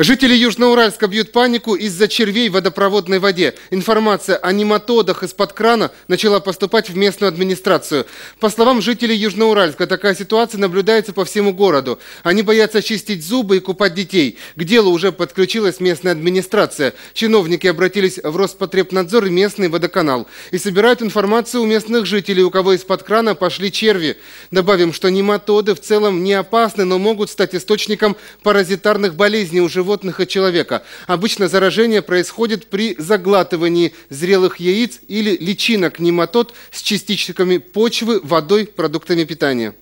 Жители Южноуральска бьют панику из-за червей в водопроводной воде. Информация о нематодах из-под крана начала поступать в местную администрацию. По словам жителей Южноуральска, такая ситуация наблюдается по всему городу. Они боятся чистить зубы и купать детей. К делу уже подключилась местная администрация. Чиновники обратились в Роспотребнадзор и местный водоканал. И собирают информацию у местных жителей, у кого из-под крана пошли черви. Добавим, что нематоды в целом не опасны, но могут стать источником паразитарных болезней у животных животных и человека. Обычно заражение происходит при заглатывании зрелых яиц или личинок нематод с частичками почвы, водой, продуктами питания.